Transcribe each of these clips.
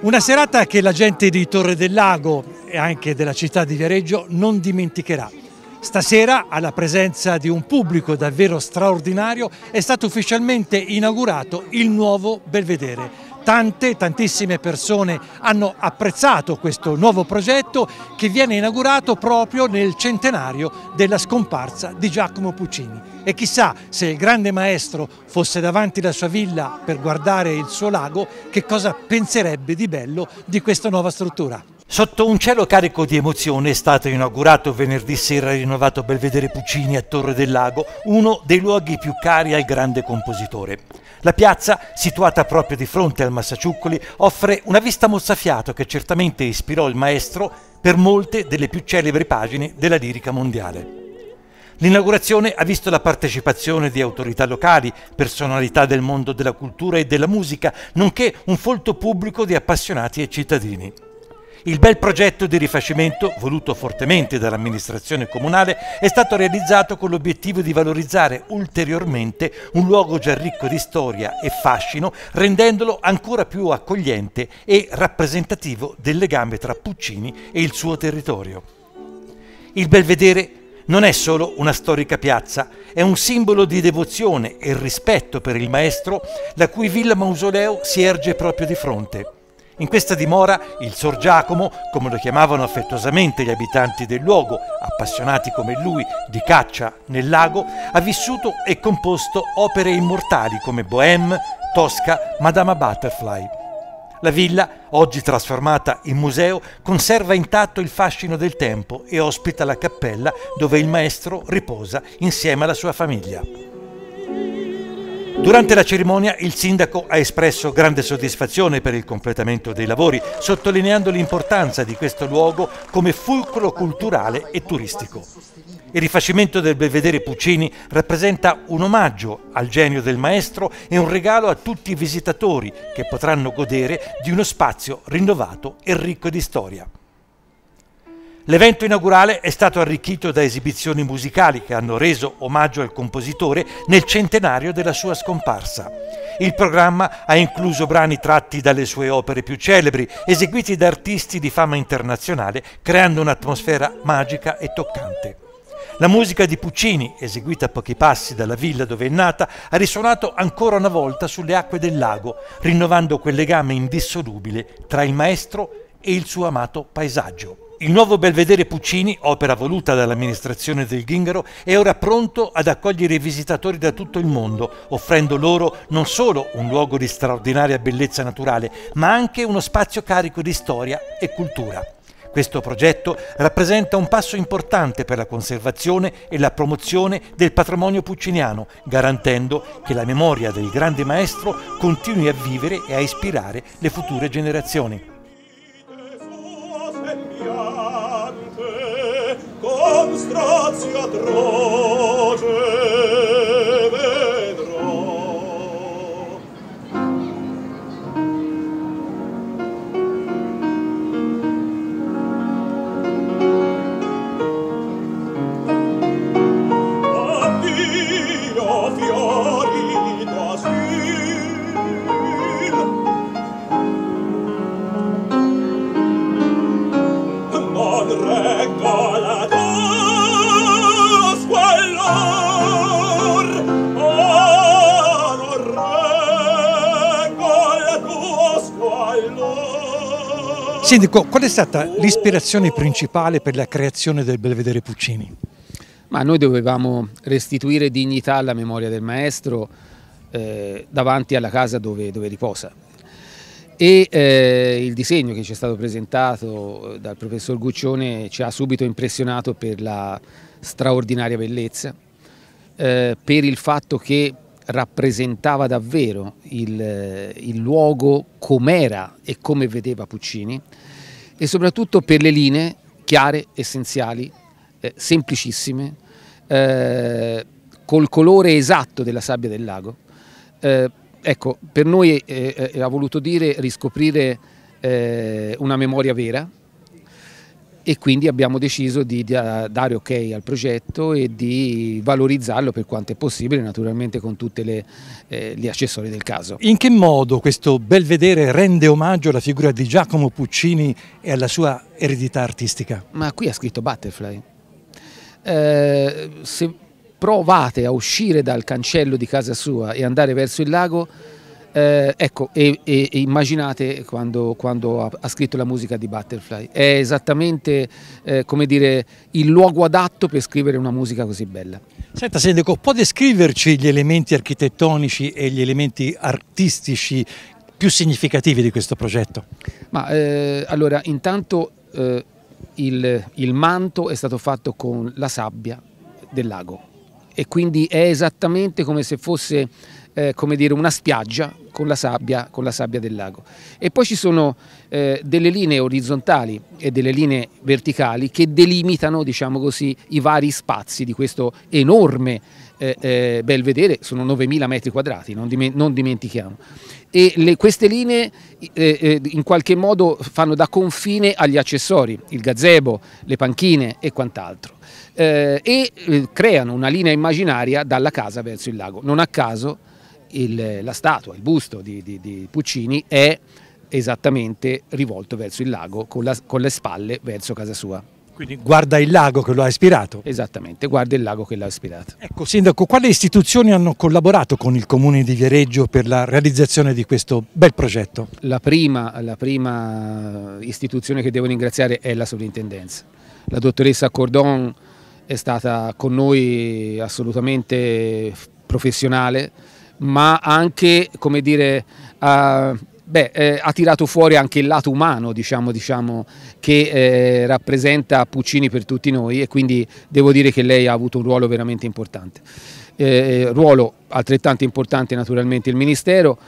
Una serata che la gente di Torre del Lago e anche della città di Viareggio non dimenticherà. Stasera, alla presenza di un pubblico davvero straordinario, è stato ufficialmente inaugurato il nuovo Belvedere tante, tantissime persone hanno apprezzato questo nuovo progetto che viene inaugurato proprio nel centenario della scomparsa di Giacomo Puccini. E chissà se il grande maestro fosse davanti alla sua villa per guardare il suo lago, che cosa penserebbe di bello di questa nuova struttura. Sotto un cielo carico di emozione è stato inaugurato venerdì sera il rinnovato Belvedere Puccini a Torre del Lago, uno dei luoghi più cari al grande compositore. La piazza, situata proprio di fronte al Massaciuccoli, offre una vista mozzafiato che certamente ispirò il maestro per molte delle più celebri pagine della lirica mondiale. L'inaugurazione ha visto la partecipazione di autorità locali, personalità del mondo della cultura e della musica, nonché un folto pubblico di appassionati e cittadini. Il bel progetto di rifacimento, voluto fortemente dall'amministrazione comunale, è stato realizzato con l'obiettivo di valorizzare ulteriormente un luogo già ricco di storia e fascino, rendendolo ancora più accogliente e rappresentativo del legame tra Puccini e il suo territorio. Il Belvedere non è solo una storica piazza, è un simbolo di devozione e rispetto per il maestro la cui villa mausoleo si erge proprio di fronte. In questa dimora il Sor Giacomo, come lo chiamavano affettuosamente gli abitanti del luogo, appassionati come lui di caccia nel lago, ha vissuto e composto opere immortali come Bohème, Tosca, Madama Butterfly. La villa, oggi trasformata in museo, conserva intatto il fascino del tempo e ospita la cappella dove il maestro riposa insieme alla sua famiglia. Durante la cerimonia il sindaco ha espresso grande soddisfazione per il completamento dei lavori, sottolineando l'importanza di questo luogo come fulcro culturale e turistico. Il rifacimento del Belvedere Puccini rappresenta un omaggio al genio del maestro e un regalo a tutti i visitatori che potranno godere di uno spazio rinnovato e ricco di storia. L'evento inaugurale è stato arricchito da esibizioni musicali che hanno reso omaggio al compositore nel centenario della sua scomparsa. Il programma ha incluso brani tratti dalle sue opere più celebri, eseguiti da artisti di fama internazionale, creando un'atmosfera magica e toccante. La musica di Puccini, eseguita a pochi passi dalla villa dove è nata, ha risuonato ancora una volta sulle acque del lago, rinnovando quel legame indissolubile tra il maestro e il suo amato paesaggio. Il nuovo belvedere Puccini, opera voluta dall'amministrazione del Ghingaro, è ora pronto ad accogliere visitatori da tutto il mondo, offrendo loro non solo un luogo di straordinaria bellezza naturale, ma anche uno spazio carico di storia e cultura. Questo progetto rappresenta un passo importante per la conservazione e la promozione del patrimonio pucciniano, garantendo che la memoria del grande maestro continui a vivere e a ispirare le future generazioni. gratia Dro. Sindaco, qual è stata l'ispirazione principale per la creazione del Belvedere Puccini? Ma noi dovevamo restituire dignità alla memoria del maestro eh, davanti alla casa dove, dove riposa e eh, il disegno che ci è stato presentato eh, dal professor Guccione ci ha subito impressionato per la straordinaria bellezza, eh, per il fatto che rappresentava davvero il, il luogo com'era e come vedeva Puccini e soprattutto per le linee chiare, essenziali, eh, semplicissime, eh, col colore esatto della sabbia del lago. Eh, ecco, per noi eh, eh, ha voluto dire riscoprire eh, una memoria vera, e quindi abbiamo deciso di dare ok al progetto e di valorizzarlo per quanto è possibile naturalmente con tutti eh, gli accessori del caso. In che modo questo belvedere rende omaggio alla figura di Giacomo Puccini e alla sua eredità artistica? Ma qui ha scritto Butterfly. Eh, se provate a uscire dal cancello di casa sua e andare verso il lago eh, ecco, e, e, immaginate quando, quando ha, ha, scritto la musica di Butterfly, è esattamente eh, come dire, il luogo adatto per scrivere una musica così bella. Senta Sendeco, può descriverci gli elementi architettonici e gli elementi artistici più significativi di questo progetto? Ma, eh, allora, intanto eh, il, il manto è stato fatto con la sabbia del lago e quindi è esattamente come se fosse eh, come dire, una spiaggia con la, sabbia, con la, sabbia, del lago. E poi ci sono eh, delle linee orizzontali e delle linee verticali che delimitano diciamo così, i vari spazi di questo enorme eh, eh belvedere, sono 9.000 metri quadrati, non, diment non dimentichiamo. E le, queste linee eh, eh, in qualche modo fanno da confine agli accessori, il gazebo, le panchine e quant'altro. e creano una linea immaginaria dalla casa verso il lago. Non a caso il, la statua, il busto di, di, di, Puccini è esattamente rivolto verso il lago con, la, con le spalle verso casa sua. Quindi guarda il lago che lo ha ispirato. Esattamente, guarda il lago che l'ha ispirato. Ecco, Sindaco, quali istituzioni hanno collaborato con il Comune di Viareggio per la realizzazione di questo bel progetto? La prima, la prima istituzione che devo ringraziare è la sovrintendenza. La dottoressa Cordon è stata con noi assolutamente professionale, ma anche, come dire, uh, beh, eh, ha tirato fuori anche il lato umano, diciamo, diciamo che eh, rappresenta Puccini per tutti noi e quindi devo dire che lei ha avuto un ruolo veramente importante. Eh, eh ruolo altrettanto importante naturalmente il Ministero,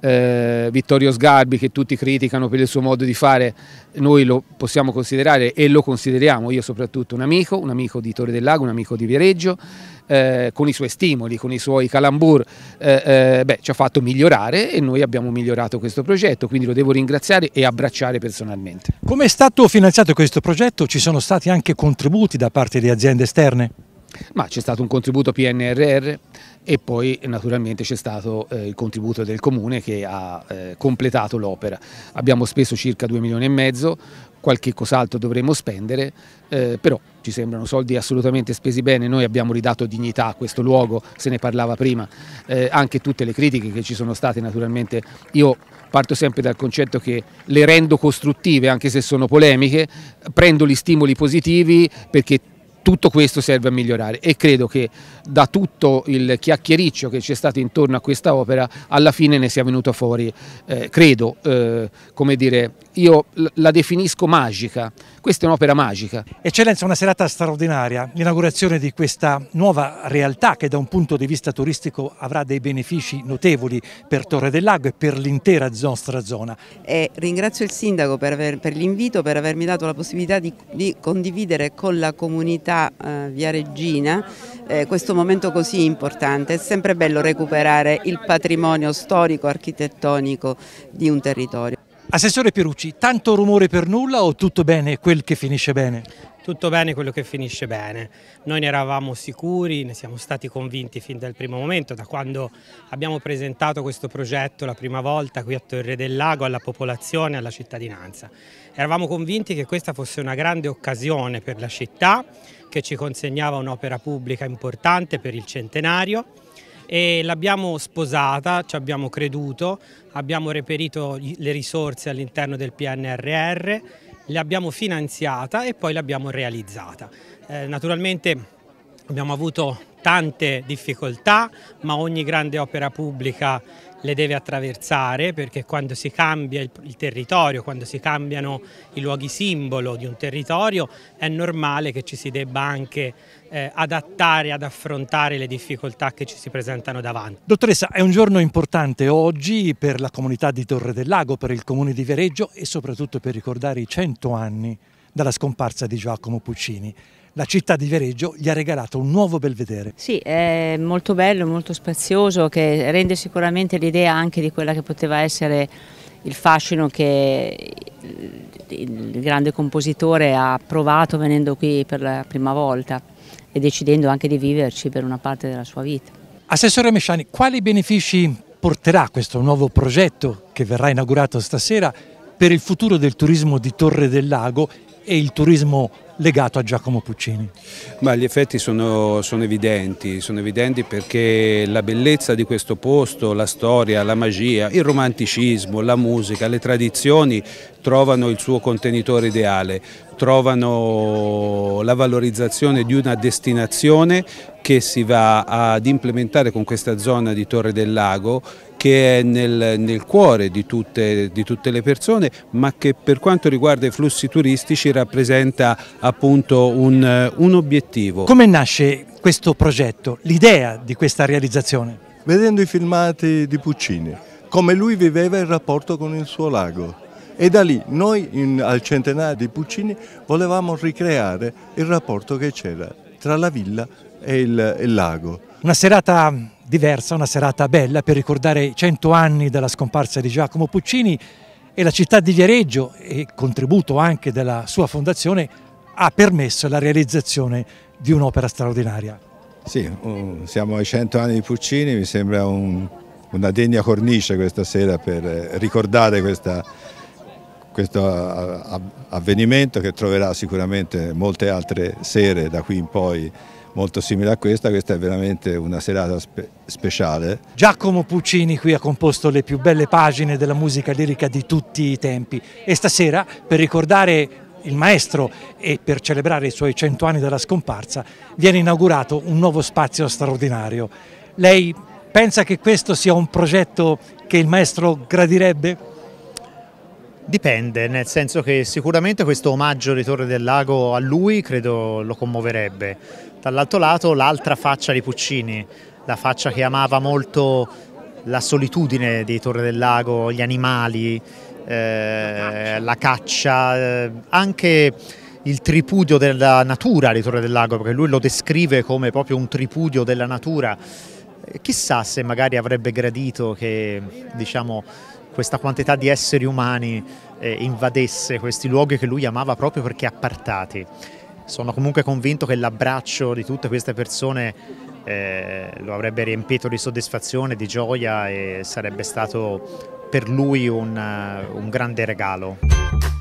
eh, Vittorio Sgarbi che tutti criticano per il suo modo di fare, noi lo possiamo considerare e lo consideriamo, io soprattutto un amico, un amico di Torre del Lago, un amico di Viareggio, eh, con i suoi stimoli, con i suoi calambur, eh, eh, beh, ci ha fatto migliorare e noi abbiamo migliorato questo progetto, quindi lo devo ringraziare e abbracciare personalmente. Come è stato finanziato questo progetto? Ci sono stati anche contributi da parte di aziende esterne? Ma c'è stato un contributo PNRR e poi naturalmente c'è stato eh, il contributo del Comune che ha eh, completato l'opera. Abbiamo speso circa 2 milioni e mezzo, qualche cos'altro dovremo spendere, eh, però ci sembrano soldi assolutamente spesi bene, noi abbiamo ridato dignità a questo luogo, se ne parlava prima, eh, anche tutte le critiche che ci sono state naturalmente. Io parto sempre dal concetto che le rendo costruttive anche se sono polemiche, prendo gli stimoli positivi perché tutto questo serve a migliorare e credo che da tutto il chiacchiericcio che c'è stato intorno a questa opera alla fine ne sia venuto fuori, eh, credo, eh, come dire, io la definisco magica, questa è un'opera magica. Eccellenza, una serata straordinaria, l'inaugurazione di questa nuova realtà che da un punto di vista turistico avrà dei benefici notevoli per Torre del Lago e per l'intera nostra zona. E ringrazio il Sindaco per, per l'invito, per avermi dato la possibilità di, di condividere con la comunità città eh, viareggina eh, questo momento così importante. È sempre bello recuperare il patrimonio storico, architettonico di un territorio. Assessore Pierucci, tanto rumore per nulla o tutto bene quel che finisce bene? Tutto bene quello che finisce bene. Noi ne eravamo sicuri, ne siamo stati convinti fin dal primo momento, da quando abbiamo presentato questo progetto la prima volta qui a Torre del Lago alla popolazione, alla cittadinanza. Eravamo convinti che questa fosse una grande occasione per la città, che ci consegnava un'opera pubblica importante per il centenario e l'abbiamo sposata, ci abbiamo creduto, abbiamo reperito le risorse all'interno del PNRR, l'abbiamo finanziata e poi l'abbiamo realizzata. Eh, naturalmente abbiamo avuto tante difficoltà, ma ogni grande opera pubblica le deve attraversare perché quando si cambia il, territorio, quando si cambiano i luoghi simbolo di un territorio è normale che ci si debba anche eh, adattare ad affrontare le difficoltà che ci si presentano davanti. Dottoressa, è un giorno importante oggi per la comunità di Torre del Lago, per il comune di Vereggio e soprattutto per ricordare i 100 anni dalla scomparsa di Giacomo Puccini la città di Viareggio gli ha regalato un nuovo belvedere. Sì, è molto bello, molto spazioso, che rende sicuramente l'idea anche di quella che poteva essere il fascino che il grande compositore ha provato venendo qui per la prima volta e decidendo anche di viverci per una parte della sua vita. Assessore Mesciani, quali benefici porterà questo nuovo progetto che verrà inaugurato stasera per il futuro del turismo di Torre del Lago e il turismo legato a Giacomo Puccini? Ma gli effetti sono, sono, evidenti, sono evidenti perché la bellezza di questo posto, la storia, la magia, il romanticismo, la musica, le tradizioni trovano il suo contenitore ideale, trovano la valorizzazione di una destinazione che si va ad implementare con questa zona di Torre del Lago che è nel, nel cuore di tutte, di tutte, le persone ma che per quanto riguarda i flussi turistici rappresenta appunto un, un obiettivo. Come nasce questo progetto, l'idea di questa realizzazione? Vedendo i filmati di Puccini, come lui viveva il rapporto con il suo lago. E da lì noi in, al centenario di Puccini volevamo ricreare il rapporto che c'era tra la villa e il, il lago. Una serata diversa, una serata bella per ricordare i 100 anni della scomparsa di Giacomo Puccini e la città di Viareggio e contributo anche della sua fondazione ha permesso la realizzazione di un'opera straordinaria. Sì, uh, siamo ai 100 anni di Puccini, mi sembra un, una degna cornice questa sera per eh, ricordare questa, questo avvenimento che troverà sicuramente molte altre sere da qui in poi molto simile a questa, questa è veramente una serata spe speciale. Giacomo Puccini qui ha composto le più belle pagine della musica lirica di tutti i tempi e stasera per ricordare il maestro e per celebrare i suoi cento anni dalla scomparsa viene inaugurato un nuovo spazio straordinario. Lei pensa che questo sia un progetto che il maestro gradirebbe? Dipende, nel senso che sicuramente questo omaggio di Torre del Lago a lui credo lo commuoverebbe dall'altro lato l'altra faccia di Puccini, la faccia che amava molto la solitudine di Torre del Lago, gli animali, eh, la caccia, eh, anche il tripudio della natura di Torre del Lago, perché lui lo descrive come proprio un tripudio della natura. Eh, chissà se magari avrebbe gradito che diciamo, questa quantità di esseri umani eh, invadesse questi luoghi che lui amava proprio perché appartati sono comunque convinto che l'abbraccio di tutte queste persone eh, lo avrebbe riempito di soddisfazione, di gioia e sarebbe stato per lui un, eh, un grande regalo.